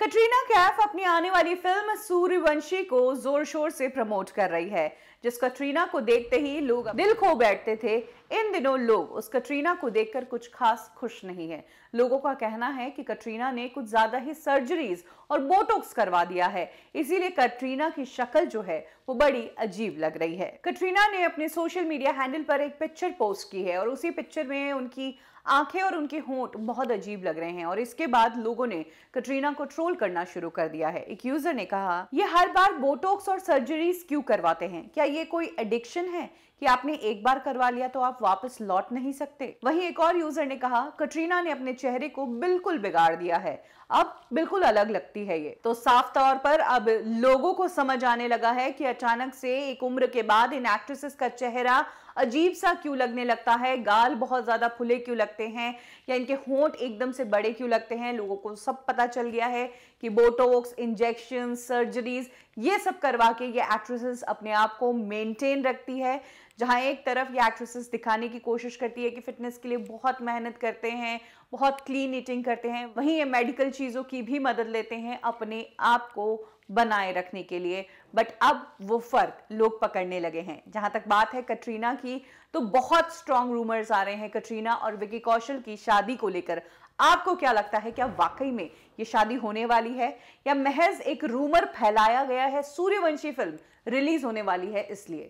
कटरीना कैफ अपनी आने वाली फिल्म सूर्यवंशी को जोर शोर से प्रमोट कर रही है जिस कटरीना को देखते ही लोग दिल खो बैठते थे इन दिनों लोग उस कटरीना को देखकर कुछ खास खुश नहीं है लोगों का कहना है कि कटरीना ने कुछ ज्यादा ही सर्जरीज और बोटोक्स करवा दिया है इसीलिए कटरीना की शक्ल जो है वो बड़ी अजीब लग रही है कटरीना ने अपने सोशल मीडिया हैंडल पर एक पिक्चर पोस्ट की है और उसी पिक्चर में उनकी आंखें और उनके होंठ बहुत अजीब लग रहे हैं और इसके बाद लोगों ने कटरीना को ट्रोल ट्रोल करना शुरू कर दिया है एक यूजर ने कहा ये हर बार बोटोक्स और सर्जरीज क्यों करवाते हैं क्या ये कोई एडिक्शन है कि आपने एक बार करवा लिया तो आप वापस लौट नहीं सकते वहीं एक और यूजर ने कहा कटरीना ने अपने चेहरे को बिल्कुल बिगाड़ दिया है अब बिल्कुल अलग लगती है ये तो साफ तौर पर अब लोगों को समझ आने लगा है कि अचानक से एक उम्र के बाद इन एक्ट्रेसेस का चेहरा अजीब सा क्यों लगने लगता है गाल बहुत ज्यादा फुले क्यों लगते हैं या इनके होंठ एकदम से बड़े क्यों लगते हैं लोगों को सब पता चल गया है कि बोटोक्स इंजेक्शन सर्जरीज ये सब करवा के ये एक्ट्रेसेस अपने आप को मेंटेन रखती है जहाँ एक तरफ ये एक्ट्रेसेस दिखाने की कोशिश करती है कि फिटनेस के लिए बहुत मेहनत करते हैं बहुत क्लीन ईटिंग करते हैं वहीं ये मेडिकल चीज़ों की भी मदद लेते हैं अपने आप को बनाए रखने के लिए बट अब वो फ़र्क लोग पकड़ने लगे हैं जहां तक बात है कटरीना की तो बहुत स्ट्रांग रूमर्स आ रहे हैं कटरीना और विकी कौशल की शादी को लेकर आपको क्या लगता है क्या वाकई में ये शादी होने वाली है या महज एक रूमर फैलाया गया है सूर्यवंशी फिल्म रिलीज होने वाली है इसलिए